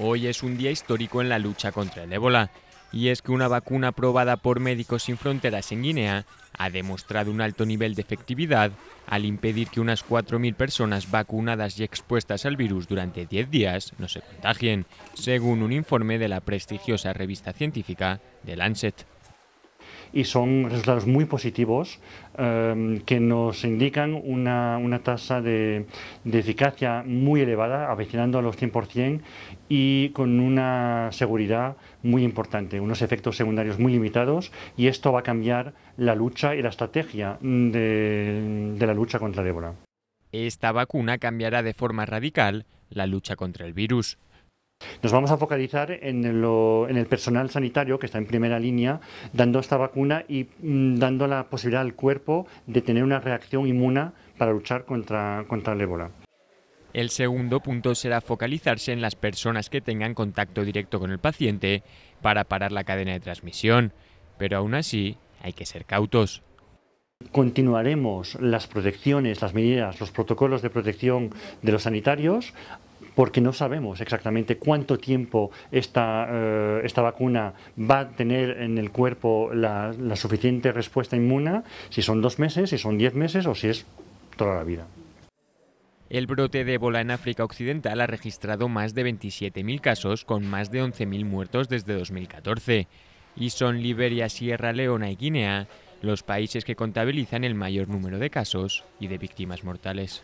Hoy es un día histórico en la lucha contra el ébola, y es que una vacuna probada por Médicos Sin Fronteras en Guinea ha demostrado un alto nivel de efectividad al impedir que unas 4.000 personas vacunadas y expuestas al virus durante 10 días no se contagien, según un informe de la prestigiosa revista científica The Lancet y son resultados muy positivos em, que nos indican una, tasa de, eficacia muy elevada, avecinando a los 100% y con una seguridad muy importante, unos efectos secundarios muy limitados y esto va a cambiar la lucha y la estrategia de, de la lucha contra el ébola. Esta vacuna cambiará de forma radical la lucha contra el virus. Nos vamos a focalizar en, el personal sanitario que está en primera línea dando esta vacuna y mm, dando la posibilidad al cuerpo de tener una reacción inmuna para luchar contra, contra el ébola. El segundo punto será focalizarse en las personas que tengan contacto directo con el paciente para parar la cadena de transmisión, pero aún así hay que ser cautos. Continuaremos las protecciones, las medidas, los protocolos de protección de los sanitarios porque no sabemos exactamente cuánto tiempo eh, esta, vacuna va a tener en el cuerpo la, suficiente respuesta inmuna, si son dos meses, si son diez meses o si es toda la vida. El brote de ébola en África Occidental ha registrado más de 27.000 casos, con más de 11.000 muertos desde 2014. Y son Liberia, Sierra Leona y Guinea los países que contabilizan el mayor número de casos y de víctimas mortales.